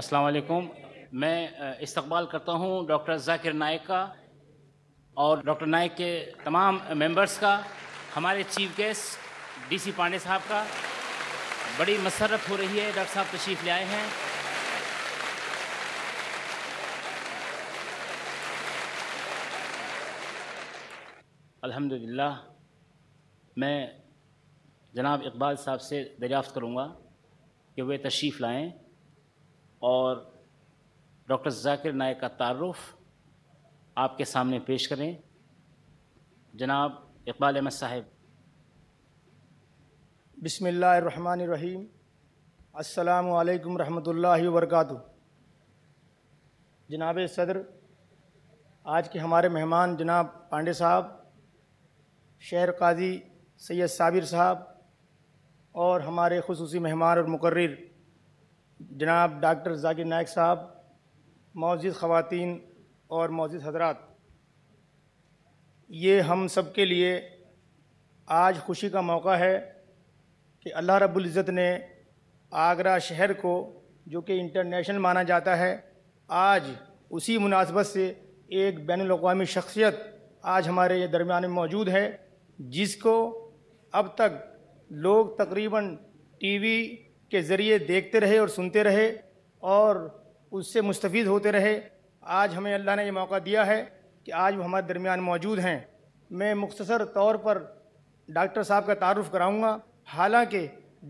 अस्सलाम वालेकुम मैं इस्तकबाल करता हूँ डॉक्टर जाकिर नायक का और डॉक्टर नायक के तमाम मेंबर्स का हमारे चीफ गेस्ट डीसी पांडे साहब का बड़ी मसरत हो रही है डॉक्टर साहब तशरीफ़ ले आए हैं अल्हम्दुलिल्लाह मैं जनाब इकबाल साहब से दरियाफ़त करूँगा कि वे तशरीफ़ लाएँ और डॉक्टर जाकिर नायक का तारफ़ आपके सामने पेश करें जनाब इकबाल अहमद साहेब बसमीम अल्लाम रहमतुल्लाहि वरकत जनाब सदर आज के हमारे मेहमान जनाब पांडे साहब शहर काजी सैयद साबिर साहब और हमारे खसूसी मेहमान और मुकर्र जनाब डॉक्टर जाकिर नायक साहब मौजूद ख़वान और मौजूद हजरात ये हम सब के लिए आज खुशी का मौका है कि अल्लाह रब्बुल इज़्ज़त ने आगरा शहर को जो कि इंटरनेशनल माना जाता है आज उसी मुनासबत से एक बैन अवी शख्सियत आज हमारे दरमियान में मौजूद है जिसको अब तक लोग तकरीबन टीवी के ज़रिए देखते रहे और सुनते रहे और उससे मुस्तफ़ होते रहे आज हमें अल्लाह ने ये मौका दिया है कि आज वो हमारे दरमियान मौजूद हैं मैं मुख्तसर तौर पर डॉक्टर साहब का तारफ़ कराऊँगा हालाँकि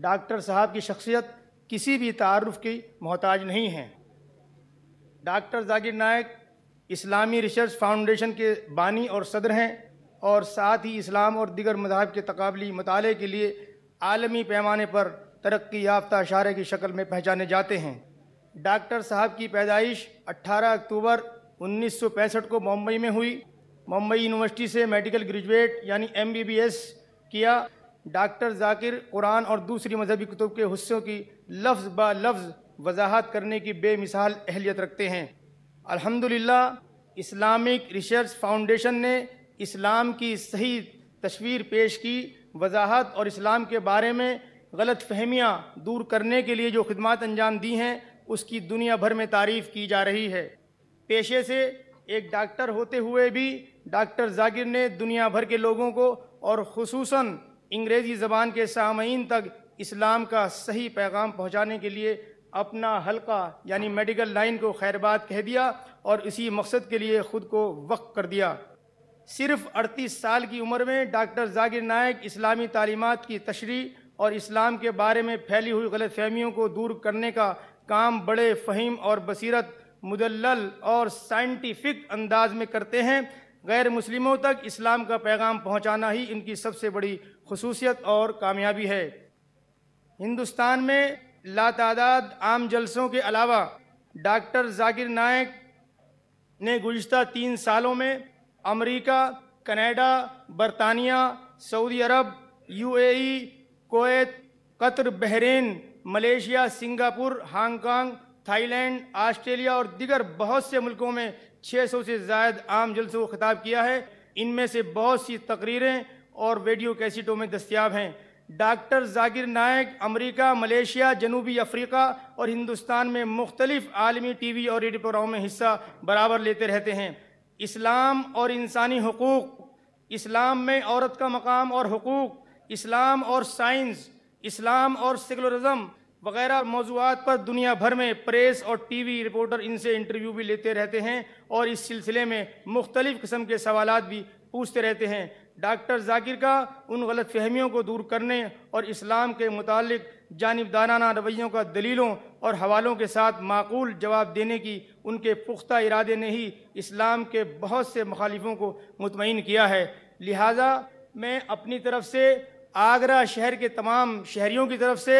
डॉक्टर साहब की शख्सियत किसी भी तारफ़ की मोहताज नहीं है डॉक्टर जाकिर नायक इस्लामी रिसर्च फाउंडेशन के बानी और सदर हैं और साथ ही इस्लाम और दिगर मजहब के तकबली मताले के लिए आलमी पैमाने पर तरक्की याफ्ता अशारे की शक्ल में पहचाने जाते हैं डॉक्टर साहब की पैदाइश 18 अक्टूबर 1965 को मुंबई में हुई मुंबई यूनिवर्सिटी से मेडिकल ग्रेजुएट यानी एम किया डॉक्टर जाकिर कुरान और दूसरी मजहबी कुतुब के हिस्सों की लफ्ज़ ब लफ्ज़ वजाहत करने की बेमिसाल अहलियत रखते हैं अल्हम्दुलिल्लाह इस्लामिक रिसर्च फाउंडेशन ने इस्लाम की सही तस्वीर पेश की वजाहत और इस्लाम के बारे में गलत फहमियाँ दूर करने के लिए जो खदमात अंजाम दी हैं उसकी दुनिया भर में तारीफ़ की जा रही है पेशे से एक डॉक्टर होते हुए भी डॉक्टर जाकिर ने दुनिया भर के लोगों को और खसूस अंग्रेज़ी ज़बान के सामीन तक इस्लाम का सही पैगाम पहुँचाने के लिए अपना हल्का यानी मेडिकल लाइन को खैरबाद कह दिया और इसी मकसद के लिए ख़ुद को वक् कर दिया सिर्फ अड़तीस साल की उम्र में डॉक्टर जागिर नायक इस्लामी तालीमत की तशरी और इस्लाम के बारे में फैली हुई गलत फहमियों को दूर करने का काम बड़े फ़हीम और बसीरत मुदलल और साइंटिफिक अंदाज में करते हैं गैर मुस्लिमों तक इस्लाम का पैगाम पहुंचाना ही इनकी सबसे बड़ी खसूसियत और कामयाबी है हिंदुस्तान में लातादाद आम जलसों के अलावा डॉक्टर जाकिर नायक ने गुज्त तीन सालों में अमरीका कनाडा बरतानिया सऊदी अरब यूएई कोत Qatar Bahrain Malaysia Singapore Hong Kong Thailand Australia और दिगर बहुत से मुल्कों में 600 से जायद आम जलसों को खिताब किया है इनमें से बहुत सी तकरीरें और वीडियो कैसेटों में दस्तियाब हैं doctor Zakir Naik America, Malaysia जनूबी अफ्रीका और हिंदुस्तान में मुख्तलिफ आलमी टी वी और रेडियो प्रोग्राम में हिस्सा बराबर लेते रहते हैं इस्लाम और इंसानी हकूक़ इस्लाम में औरत का मकाम और हकूक़ इस्लाम और साइंस इस्लाम और सेकुलरिज्म वगैरह मौजूद पर दुनिया भर में प्रेस और टीवी रिपोर्टर इनसे इंटरव्यू भी लेते रहते हैं और इस सिलसिले में मुख्तलिफ़ किस्म के सवाल भी पूछते रहते हैं डॉक्टर जाकिर का उन गलत फहमियों को दूर करने और इस्लाम के मुतालिक जानबदाराना रवैयों का दलीलों और हवालों के साथ माकूल जवाब देने की उनके पुख्ता इरादे ने ही इस्लाम के बहुत से मुखालिफों को मतमिन किया है लिहाजा मैं अपनी तरफ से आगरा शहर के तमाम शहरियों की तरफ से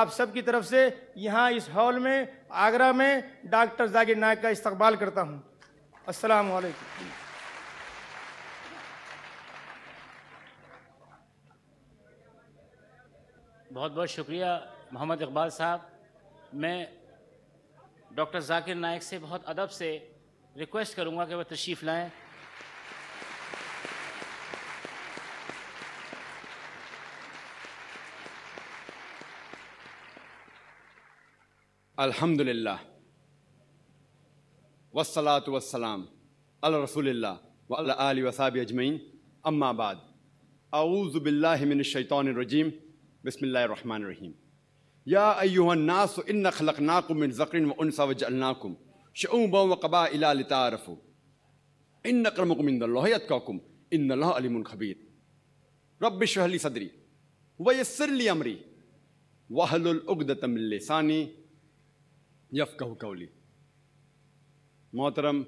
आप सब की तरफ से यहाँ इस हॉल में आगरा में डॉक्टर जाकिर नायक का इस्तकबाल करता हूँ वालेकुम बहुत बहुत शुक्रिया मोहम्मद इकबाल साहब मैं डॉक्टर जाकिर नायक से बहुत अदब से रिक्वेस्ट करूँगा कि वह तशरीफ़ लाएँ अल्हम्दुलिल्लाह वसलात वसलाम अल रसूलिल्लाह व अल वसाब अजमैन अम्माबाद आऊज़बिल्लाशैतरजीम बसमीम या अयुहन्नास इन खलकनाकुम ज़क़िन व उनसा वजल्नाकुम शऊब व कबा इलातारफ़ इन नक्रमकुम इन्दल्लाकुम इन अलीमखबीर रब शहली सदरी वयसरली अमरी वाहलतमिल्लसानी यफ़ कौली मोहतरम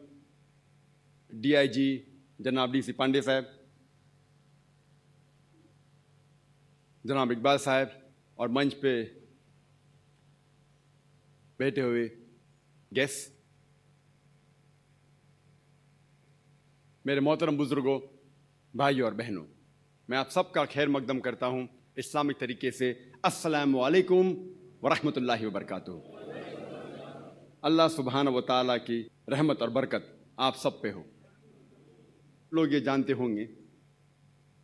डीआईजी जनाब डी सी पांडे साहब जनाब इकबाल साहब और मंच पे बैठे हुए गेस्ट मेरे मोहतरम बुज़ुर्गों भाई और बहनों मैं आप सबका खैर मकदम करता हूँ इस्लामिक तरीके से अस्सलाम वालेकुम वरहमतुल्लाहि वबरकातुहू अल्लाह सुबहान व ताली की रहमत और बरकत आप सब पे हो लोग ये जानते होंगे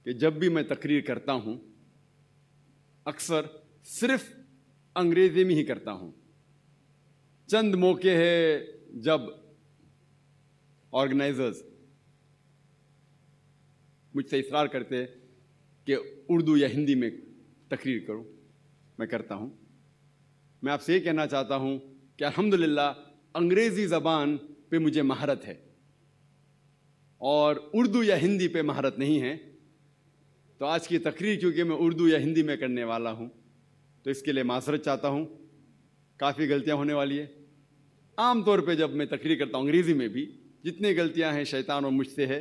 कि जब भी मैं तकरीर करता हूँ अक्सर सिर्फ अंग्रेज़ी में ही करता हूँ चंद मौके हैं जब ऑर्गेनाइजर्स मुझसे इसरार करते कि उर्दू या हिंदी में तकरीर करो मैं करता हूँ मैं आपसे ये कहना चाहता हूँ कि अल्हम्दुलिल्लाह अंग्रेज़ी ज़बान पे मुझे महारत है और उर्दू या हिंदी पे महारत नहीं है तो आज की तकरीर क्योंकि मैं उर्दू या हिंदी में करने वाला हूँ तो इसके लिए माजरत चाहता हूँ काफ़ी गलतियाँ होने वाली है आम तौर पे जब मैं तकरीर करता हूँ अंग्रेज़ी में भी जितनी गलतियाँ हैं शैतान और मुझसे है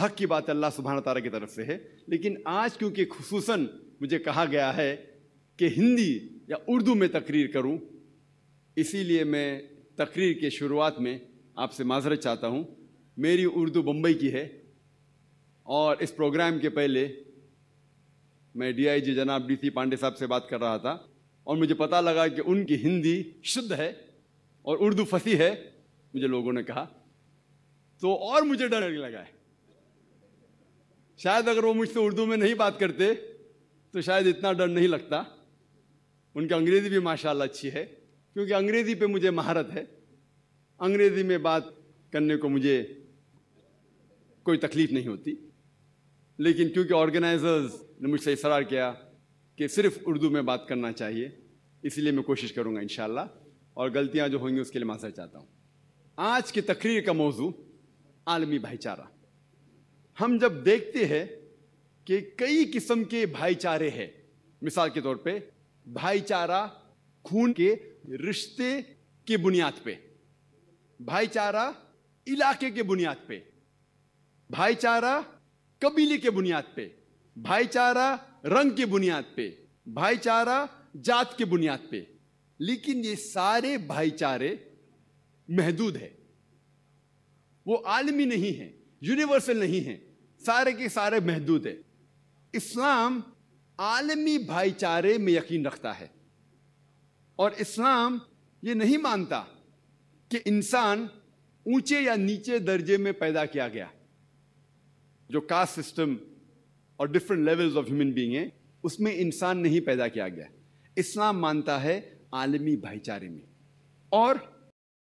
हक की बात अल्लाह सुबहाना तारा की तरफ से है लेकिन आज क्योंकि खसूस मुझे कहा गया है कि हिंदी या उर्दू में तकरीर करूँ इसीलिए मैं तकरीर के शुरुआत में आपसे माजरत चाहता हूँ मेरी उर्दू बम्बई की है और इस प्रोग्राम के पहले मैं डीआईजी जनाब डीसी पांडे साहब से बात कर रहा था और मुझे पता लगा कि उनकी हिंदी शुद्ध है और उर्दू फसी है मुझे लोगों ने कहा तो और मुझे डर लगा है शायद अगर वो मुझसे उर्दू में नहीं बात करते तो शायद इतना डर नहीं लगता उनकी अंग्रेज़ी भी माशाल्लाह अच्छी है क्योंकि अंग्रेज़ी पे मुझे महारत है अंग्रेज़ी में बात करने को मुझे कोई तकलीफ नहीं होती लेकिन क्योंकि ऑर्गेनाइजर्स ने मुझसे इशरार किया कि सिर्फ उर्दू में बात करना चाहिए इसलिए मैं कोशिश करूँगा इन और गलतियाँ जो होंगी उसके लिए माफा चाहता हूँ आज की तकरीर का मौजू आलमी भाईचारा हम जब देखते हैं कि कई किस्म के भाईचारे हैं मिसाल के तौर पे भाईचारा खून के रिश्ते के बुनियाद पे भाईचारा इलाके के बुनियाद पे भाईचारा कबीले के बुनियाद पे भाईचारा रंग के बुनियाद पे भाईचारा जात के बुनियाद पे लेकिन ये सारे भाईचारे महदूद है वो आलमी नहीं है यूनिवर्सल नहीं है सारे के सारे महदूद है इस्लाम आलमी भाईचारे में यकीन रखता है और इस्लाम ये नहीं मानता कि इंसान ऊंचे या नीचे दर्जे में पैदा किया गया जो कास्ट सिस्टम और different levels of human being है उसमें इंसान नहीं पैदा किया गया इस्लाम मानता है आलमी भाईचारे में और